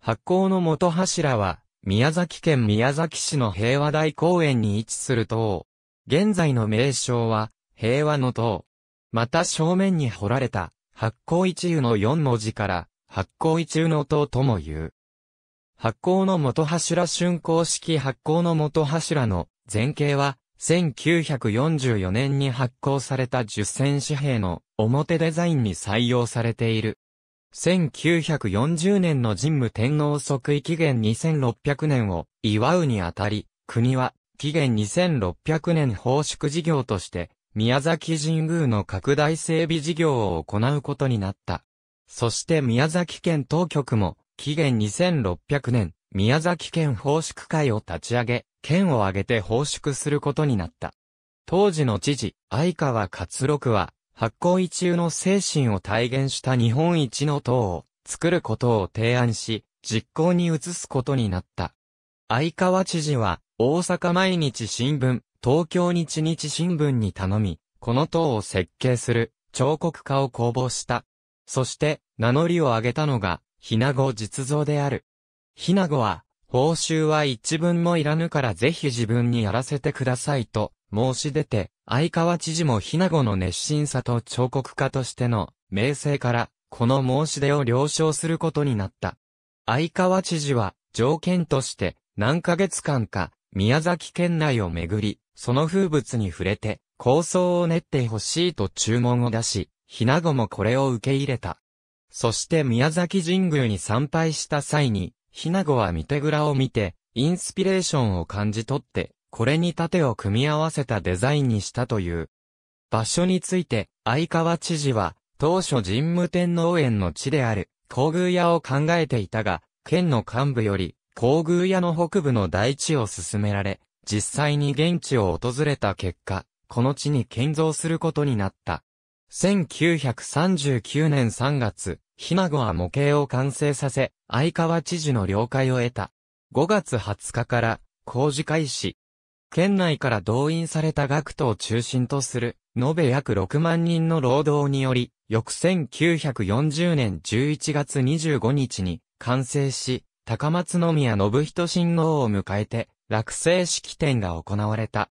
発行の元柱は、宮崎県宮崎市の平和大公園に位置する塔。現在の名称は、平和の塔。また正面に彫られた、発行一湯の4文字から、発行一湯の塔とも言う。発行の元柱竣工式発行の元柱の前景は、1944年に発行された10紙幣の表デザインに採用されている。1940年の神武天皇即位紀元2600年を祝うにあたり、国は紀元2600年奉祝事業として、宮崎神宮の拡大整備事業を行うことになった。そして宮崎県当局も、紀元2600年、宮崎県奉祝会を立ち上げ、県を挙げて奉祝することになった。当時の知事、相川勝六は、発行一中の精神を体現した日本一の党を作ることを提案し、実行に移すことになった。相川知事は、大阪毎日新聞、東京日日新聞に頼み、この党を設計する彫刻家を公募した。そして、名乗りを上げたのが、ひなご実像である。ひなごは、報酬は一文もいらぬからぜひ自分にやらせてくださいと、申し出て、相川知事もひなごの熱心さと彫刻家としての名声から、この申し出を了承することになった。相川知事は、条件として、何ヶ月間か、宮崎県内をめぐり、その風物に触れて、構想を練ってほしいと注文を出し、ひなごもこれを受け入れた。そして宮崎神宮に参拝した際に、ひなごは見て蔵を見て、インスピレーションを感じ取って、これに盾を組み合わせたデザインにしたという。場所について、相川知事は、当初神武天皇園の地である、皇宮屋を考えていたが、県の幹部より、皇宮屋の北部の大地を進められ、実際に現地を訪れた結果、この地に建造することになった。1939年3月、ひなごは模型を完成させ、相川知事の了解を得た。5月20日から、工事開始。県内から動員された学徒を中心とする、延べ約6万人の労働により、翌1940年11月25日に完成し、高松宮信人信王を迎えて、落成式典が行われた。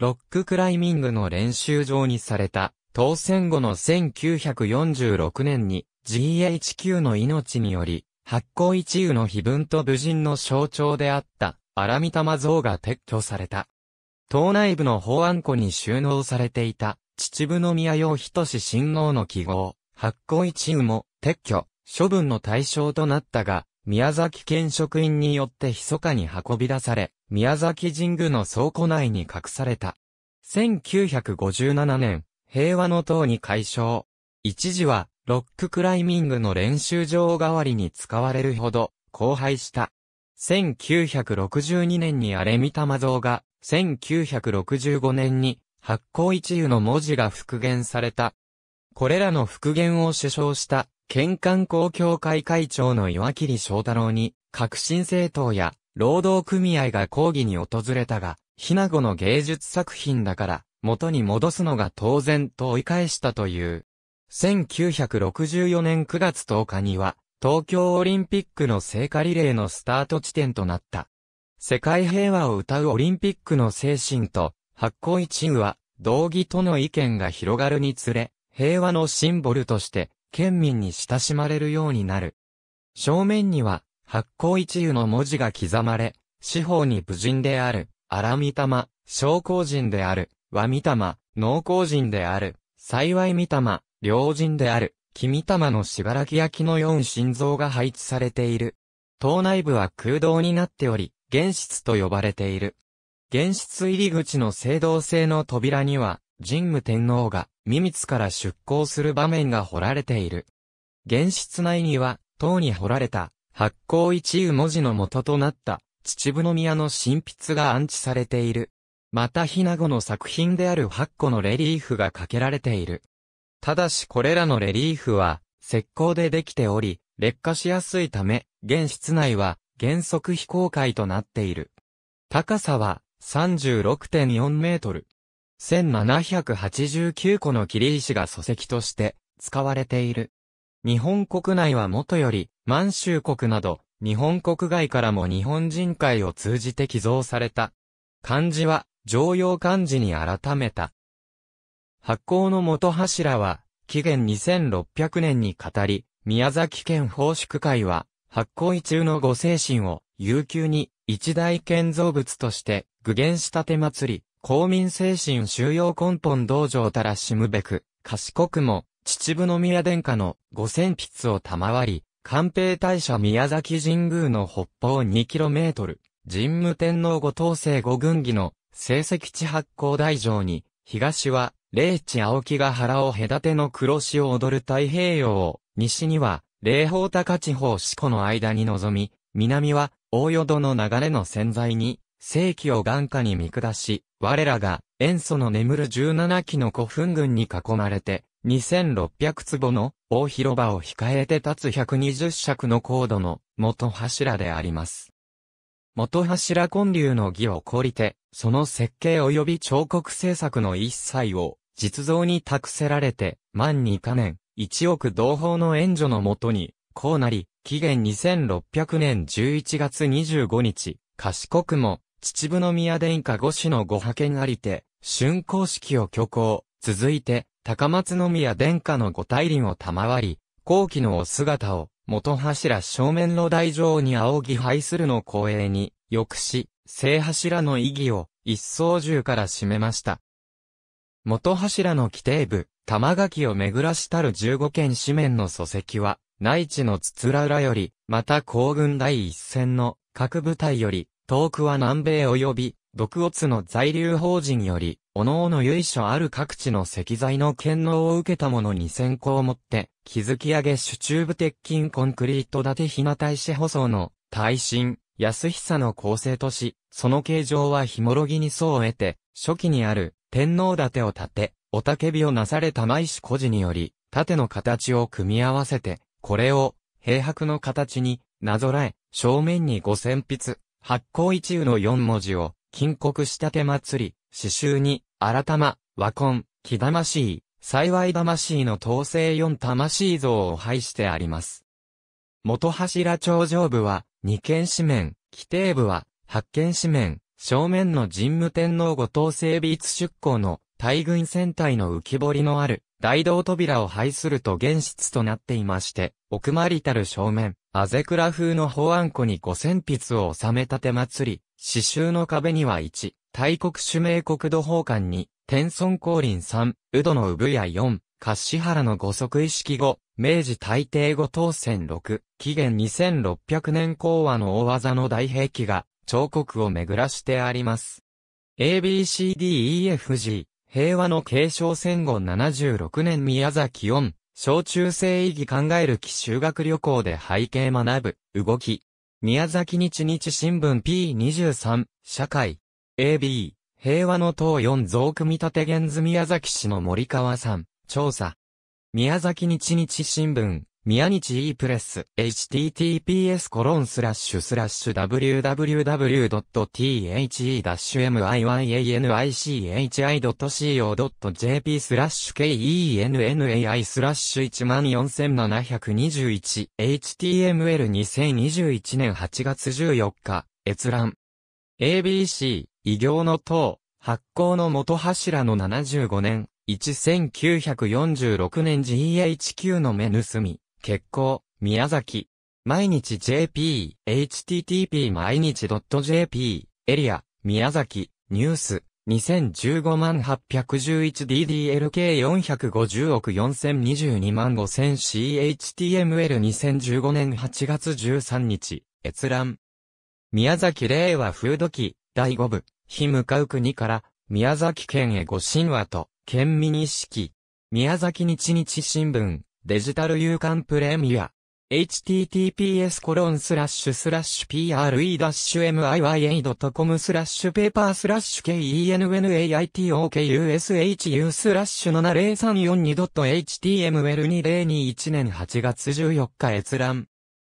ロッククライミングの練習場にされた、当選後の1946年に GHQ の命により、発行一油の碑文と武人の象徴であった荒見玉像が撤去された。島内部の法案庫に収納されていた、秩父宮用人志親王の記号、発行一羽も撤去、処分の対象となったが、宮崎県職員によって密かに運び出され、宮崎神宮の倉庫内に隠された。1957年、平和の塔に解消。一時は、ロッククライミングの練習場代わりに使われるほど、荒廃した。1962年に荒れ見玉像が、1965年に発行一湯の文字が復元された。これらの復元を主張した、県観光協会会長の岩切翔太郎に、革新政党や労働組合が抗議に訪れたが、ひなごの芸術作品だから、元に戻すのが当然と追い返したという。1964年9月10日には、東京オリンピックの聖火リレーのスタート地点となった。世界平和を歌うオリンピックの精神と、発行一羽は、道義との意見が広がるにつれ、平和のシンボルとして、県民に親しまれるようになる。正面には、発行一羽の文字が刻まれ、四方に武人である、荒御霊、商工人である、和御霊、農工人である、幸い御霊、良人である、君玉のしばらき焼きの4心臓が配置されている。塔内部は空洞になっており、原室と呼ばれている。原室入り口の青銅製の扉には、神武天皇が、ミミツから出港する場面が彫られている。原室内には、塔に掘られた、発光一有文字の元となった、秩父宮の神筆が安置されている。また、ひなごの作品である8個のレリーフがかけられている。ただしこれらのレリーフは、石膏でできており、劣化しやすいため、現室内は原則非公開となっている。高さは36.4メートル。1789個の切り石が礎石として使われている。日本国内はもとより、満州国など、日本国外からも日本人会を通じて寄贈された。漢字は、常用漢字に改めた。発行の元柱は、紀元2600年に語り、宮崎県奉祝会は、発行中のご精神を、悠久に、一大建造物として、具現した手祭り、公民精神収容根本道場たらしむべく、賢くも、秩父宮殿下の五千筆を賜り、官兵大社宮崎神宮の北方 2km、神武天皇ご統制五軍議の成績地発行大城に、東は霊地青木ヶ原を隔ての黒潮踊る太平洋を、西には、霊宝高地方四湖の間に臨み、南は、大淀の流れの潜在に、世紀を眼下に見下し、我らが、塩素の眠る17基の古墳群に囲まれて、2600坪の大広場を控えて立つ120尺の高度の元柱であります。元柱建立の儀を懲りて、その設計及び彫刻制作の一切を実像に託せられて、万二か年、一億同胞の援助のもとに、こうなり、紀元2600年11月25日、賢くも、秩父宮殿下五子のご派遣ありて、春公式を挙行、続いて、高松宮殿下のご大輪を賜り、後期のお姿を、元柱正面の台上に仰ぎ拝するの光栄に、抑し、正柱の意義を、一層銃から締めました。元柱の規定部、玉垣を巡らしたる15件紙面の礎石は、内地の津々浦より、また皇軍第一線の各部隊より、遠くは南米及び、独乙の在留法人より、各々由緒ある各地の石材の権能を受けた者に先行をもって、築き上げ主中部鉄筋コンクリート建てひな大使舗装の、耐震、安久の構成とし、その形状はひもろぎに層を得て、初期にある、天皇立てを立て、おたけびをなされた舞子孤児により、盾の形を組み合わせて、これを、平白の形に、なぞらえ、正面に五千筆、発甲一右の四文字を、金国したて祭り、詩集に、改ま、和魂、木魂、幸い魂の統制四魂像を配してあります。元柱頂上部は、二軒紙面、規定部は、八軒紙面、正面の神武天皇後藤整備一出港の大軍船体の浮き彫りのある大道扉を排すると現室となっていまして、奥まりたる正面、あぜくら風の法案庫に五千筆を収めたて祭り、刺繍の壁には1、大国主名国土法館に、天孫降臨3、宇土の産や4、柏原の五足意識5、明治大帝五当選6、紀元2600年講和の大技の大兵器が、彫刻を巡らしてあります。ABCDEFG、平和の継承戦後76年宮崎4、小中生意義考える記修学旅行で背景学ぶ、動き。宮崎日日新聞 P23、社会。AB、平和の党4増組立て現図宮崎市の森川さん、調査。宮崎日日新聞、宮日 e プレス、https コロンスラッシュスラッシュ www.the-myanich.co.jp スラッシュ kenai n スラッシュ 14721html2021 年8月14日、閲覧。ABC、異業の党、発行の元柱の75年、1946年 GHQ の目盗み。結構、宮崎。毎日 JP、http 毎日 .jp、エリア、宮崎、ニュース、2015万 811DDLK450 億4022万 5000CHTML2015 年8月13日、閲覧。宮崎令和風土記、第5部、日向う国から、宮崎県へご神話と、県民意識。宮崎日日新聞。デジタル有感プレミア。https コロンスラッシュスラッシュ p r e m y y a c o m スラッシュペーパースラッシュ kennaitokushu スラッシュ 70342.html2021 年8月14日閲覧。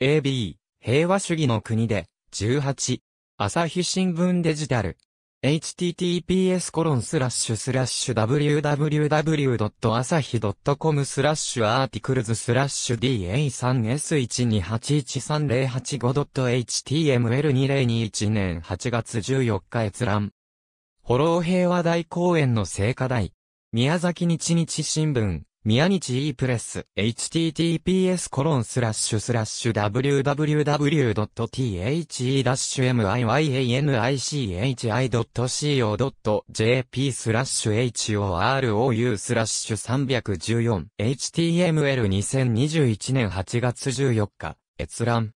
AB 平和主義の国で18朝日新聞デジタル https コロンスラッシュスラッシュ www.asahi.com スラッシュアーティクルズスラッシュ da3s1281308.html2021 年8月14日閲覧。フォロー平和大公園の聖火台。宮崎日日新聞。宮日 e プレス、https コロンスラッシュスラッシュ www.the-myanich.co.jp i スラッシュ horou スラッシュ 314html2021 年8月14日、閲覧。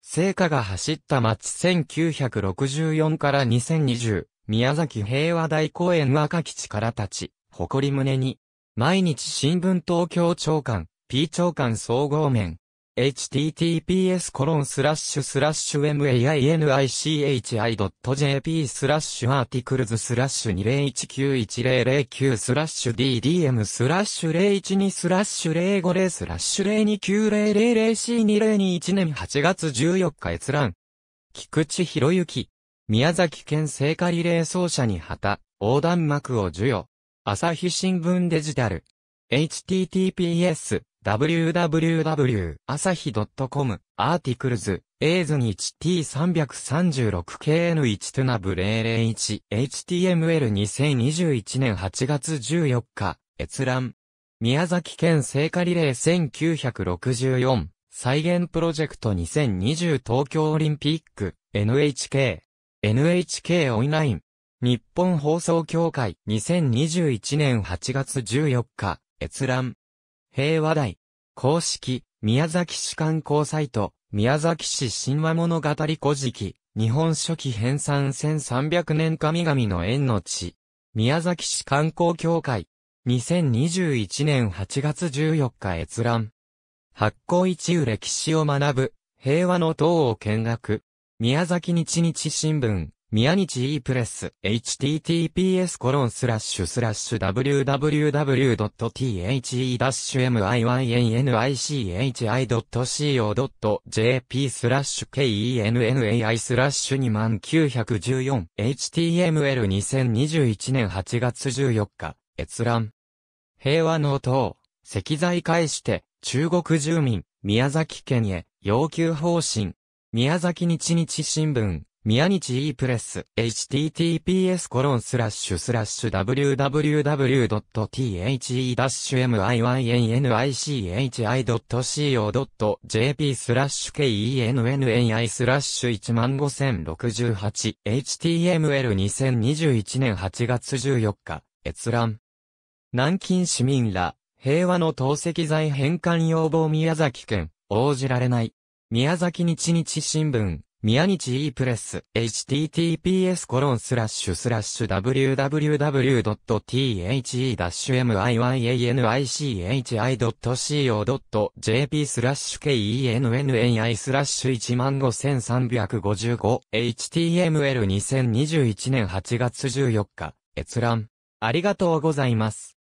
聖火が走った街1964から2020、宮崎平和大公園若き地から立ち、誇り胸に、毎日新聞東京長官、P 長官総合面。https コロンスラッシュスラッシュ mainichi.jp スラッシュアーティクルズスラッシュ20191009スラッシュ ddm スラッシュ012スラッシュ050スラッシュ 02900c2021 年8月14日閲覧。菊池博之。宮崎県聖火リレー奏者に旗、横断幕を授与。朝日新聞デジタル。https, www, 朝日 .com, アーティクルズ、エーズに 1t336kn1 トゥナブ001、html2021 年8月14日、閲覧。宮崎県聖火リレー1964、再現プロジェクト2020東京オリンピック、NHK、NHK オンライン。日本放送協会2021年8月14日、閲覧。平和台。公式、宮崎市観光サイト、宮崎市神話物語古事記、日本書紀編纂1300年神々の縁の地。宮崎市観光協会。2021年8月14日閲覧。発行一有歴史を学ぶ、平和の塔を見学。宮崎日日新聞。宮日 e プレス https コロンスラッシュスラッシュ www.the-myannichi.co.jp スラッシュ kennai スラッシュ 2914html2021 年8月14日閲覧平和の党石材返して中国住民宮崎県へ要求方針宮崎日日新聞宮日 e プレス https コロンスラッシュスラッシュ www.the-myyinnichi.co.jp スラッシュ kenni スラッシュ 15068html2021 年8月14日閲覧南京市民ら平和の透析剤返還要望宮崎県応じられない宮崎日日新聞宮日 e プレス https コロンスラッシュスラッシュ www.the-myanicichi.co.jp スラッシュ kennai スラッシュ 15355html2021 年8月14日閲覧ありがとうございます。